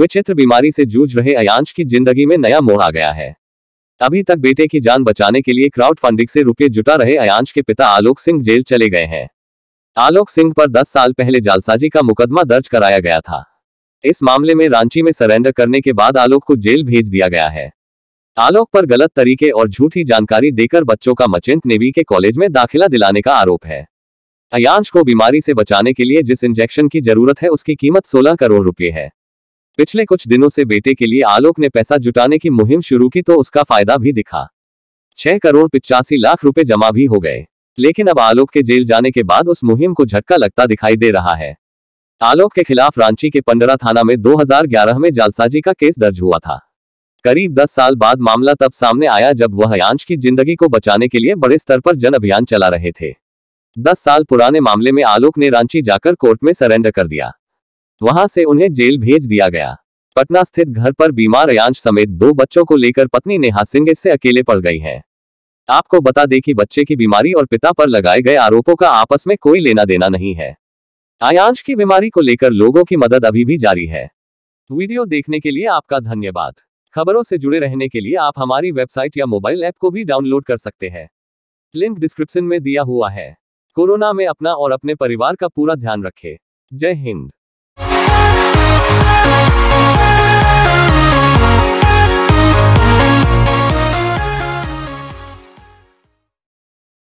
विचित्र बीमारी से जूझ रहे अयांश की जिंदगी में नया मोड़ आ गया है अभी तक बेटे की जान बचाने के लिए क्राउड फंडिंग से रुपये जुटा रहे अयांश के पिता आलोक सिंह जेल चले गए हैं आलोक सिंह पर 10 साल पहले जालसाजी का मुकदमा दर्ज कराया गया था इस मामले में रांची में सरेंडर करने के बाद आलोक को जेल भेज दिया गया है आलोक पर गलत तरीके और झूठी जानकारी देकर बच्चों का मचिंत नेवी के कॉलेज में दाखिला दिलाने का आरोप है अयांश को बीमारी से बचाने के लिए जिस इंजेक्शन की जरूरत है उसकी कीमत सोलह करोड़ रुपए है पिछले कुछ दिनों से बेटे के लिए आलोक ने पैसा जुटाने की मुहिम शुरू की तो उसका फायदा भी दिखा छह करोड़ पिचासी लाख रुपए जमा भी हो गए लेकिन अब आलोक के जेल जाने के बाद उस मुहिम को झटका लगता दिखाई दे रहा है आलोक के खिलाफ रांची के पंडरा थाना में 2011 में जालसाजी का केस दर्ज हुआ था करीब 10 साल बाद मामला तब सामने आया जब वह यांश की जिंदगी को बचाने के लिए बड़े स्तर पर जन अभियान चला रहे थे 10 साल पुराने मामले में आलोक ने रांची जाकर कोर्ट में सरेंडर कर दिया वहां से उन्हें जेल भेज दिया गया पटना स्थित घर पर बीमार अयांश समेत दो बच्चों को लेकर पत्नी नेहा सिंह इससे अकेले पड़ गई है आपको बता दें कि बच्चे की बीमारी और पिता पर लगाए गए आरोपों का आपस में कोई लेना देना नहीं है आयांश की बीमारी को लेकर लोगों की मदद अभी भी जारी है वीडियो देखने के लिए आपका धन्यवाद खबरों से जुड़े रहने के लिए आप हमारी वेबसाइट या मोबाइल ऐप को भी डाउनलोड कर सकते हैं लिंक डिस्क्रिप्शन में दिया हुआ है कोरोना में अपना और अपने परिवार का पूरा ध्यान रखें जय हिंद